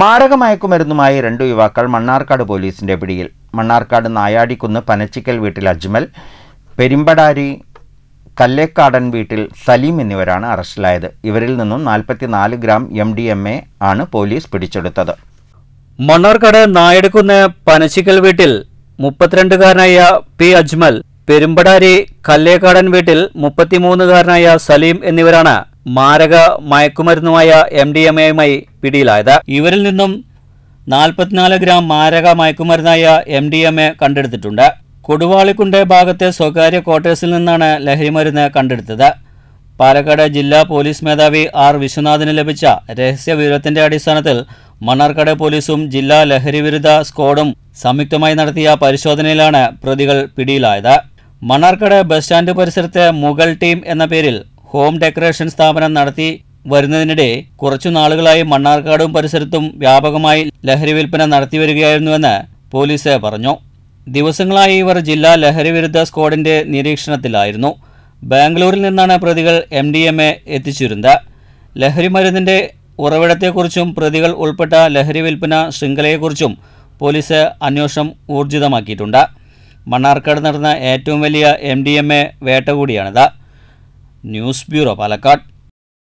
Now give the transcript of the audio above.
മാരകമയക്കുമരുന്നുമായി രണ്ട് യുവാക്കൾ മണ്ണാർക്കാട് പോലീസിന്റെ പിടിയിൽ മണ്ണാർക്കാട് നായാടിക്കുന്ന് പനച്ചിക്കൽ വീട്ടിൽ അജ്മൽ പെരുമ്പടാരി കല്ലേക്കാടൻ വീട്ടിൽ സലീം എന്നിവരാണ് അറസ്റ്റിലായത് ഇവരിൽ നിന്നും നാൽപ്പത്തിനാല് gram M D M A ആണ് പോലീസ് പിടിച്ചെടുത്തത് മണ്ണാർക്കാട് നായടുക്കുന്ന് പനച്ചിക്കൽ വീട്ടിൽ മുപ്പത്തിരണ്ടുകാരനായ പി അജ്മൽ പെരുമ്പടാരി കല്ലേക്കാടൻ വീട്ടിൽ മുപ്പത്തിമൂന്നുകാരനായ സലീം എന്നിവരാണ് മാരക മയക്കുമരുന്നുമായ എം ഡി എം എയുമായി പിടിയിലായത് ഇവരിൽ നിന്നും നാൽപ്പത്തിനാല് ഗ്രാം മാരക മയക്കുമരുന്നായ എം ഡി എം എ കണ്ടെടുത്തിട്ടുണ്ട് കൊടുവാളിക്കുണ്ട് ഭാഗത്തെ സ്വകാര്യ ക്വാർട്ടേഴ്സിൽ നിന്നാണ് ലഹരിമരുന്ന് കണ്ടെടുത്തത് പാലക്കാട് ജില്ലാ പോലീസ് മേധാവി ആർ വിശ്വനാഥിന് ലഭിച്ച രഹസ്യ വിവരത്തിന്റെ അടിസ്ഥാനത്തിൽ മണ്ണാർക്കാട് പോലീസും ജില്ലാ ലഹരി വിരുദ്ധ സ്ക്വാഡും സംയുക്തമായി നടത്തിയ പരിശോധനയിലാണ് പ്രതികൾ പിടിയിലായത് മണ്ണാർക്കാട് ബസ് സ്റ്റാൻഡ് പരിസരത്തെ മുഗൾ ടീം എന്ന പേരിൽ ഹോം ഡെക്കറേഷൻ സ്ഥാപനം നടത്തി വരുന്നതിനിടെ കുറച്ചു നാളുകളായി മണ്ണാർക്കാടും പരിസരത്തും വ്യാപകമായി ലഹരി വിൽപ്പന നടത്തിവരികയായിരുന്നുവെന്ന് പോലീസ് പറഞ്ഞു ദിവസങ്ങളായി ഇവർ ജില്ലാ ലഹരി വിരുദ്ധ സ്ക്വാഡിന്റെ നിരീക്ഷണത്തിലായിരുന്നു ബാംഗ്ലൂരിൽ നിന്നാണ് പ്രതികൾ എം ഡി എം എ എത്തിച്ചിരുന്നത് ലഹരി മരുന്നിന്റെ ഉറവിടത്തെക്കുറിച്ചും പ്രതികൾ ഉൾപ്പെട്ട ലഹരി വിൽപ്പന ശൃംഖലയെക്കുറിച്ചും പോലീസ് അന്വേഷണം ഊർജിതമാക്കിയിട്ടുണ്ട് മണ്ണാർക്കാട് നടന്ന ഏറ്റവും വലിയ എം ഡി എം എ വേട്ട കൂടിയാണിത് ന്യൂസ് ബ്യൂറോ പാലക്കാട്